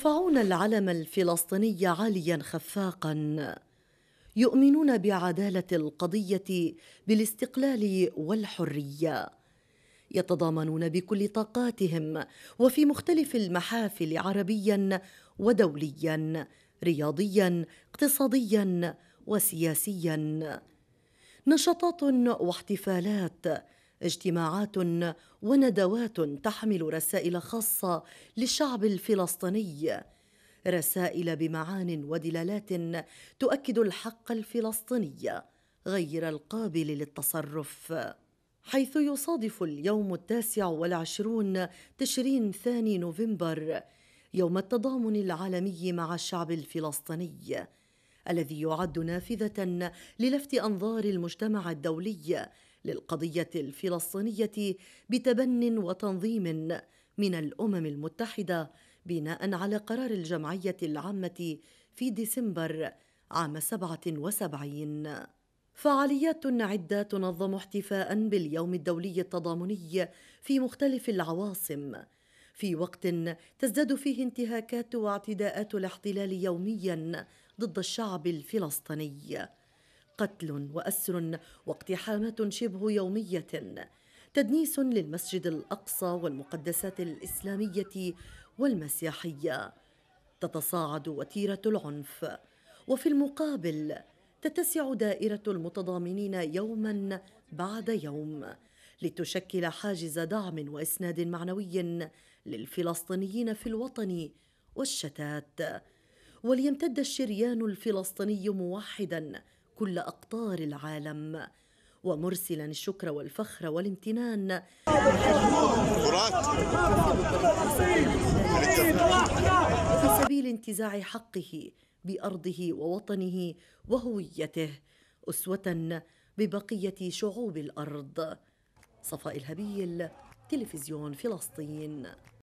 يرفعون العلم الفلسطيني عاليا خفاقا يؤمنون بعداله القضيه بالاستقلال والحريه يتضامنون بكل طاقاتهم وفي مختلف المحافل عربيا ودوليا رياضيا اقتصاديا وسياسيا نشاطات واحتفالات اجتماعات وندوات تحمل رسائل خاصه للشعب الفلسطيني رسائل بمعان ودلالات تؤكد الحق الفلسطيني غير القابل للتصرف حيث يصادف اليوم التاسع والعشرون تشرين ثاني نوفمبر يوم التضامن العالمي مع الشعب الفلسطيني الذي يعد نافذه للفت انظار المجتمع الدولي للقضيه الفلسطينيه بتبن وتنظيم من الامم المتحده بناء على قرار الجمعيه العامه في ديسمبر عام 77 فعاليات عدة تنظم احتفاء باليوم الدولي التضامني في مختلف العواصم في وقت تزداد فيه انتهاكات واعتداءات الاحتلال يوميا ضد الشعب الفلسطيني قتل واسر واقتحامات شبه يوميه تدنيس للمسجد الاقصى والمقدسات الاسلاميه والمسيحيه تتصاعد وتيره العنف وفي المقابل تتسع دائره المتضامنين يوما بعد يوم لتشكل حاجز دعم واسناد معنوي للفلسطينيين في الوطن والشتات وليمتد الشريان الفلسطيني موحدا كل أقطار العالم ومرسلا الشكر والفخر والامتنان في سبيل انتزاع حقه بأرضه ووطنه وهويته أسوة ببقية شعوب الأرض صفاء الهبيل تلفزيون فلسطين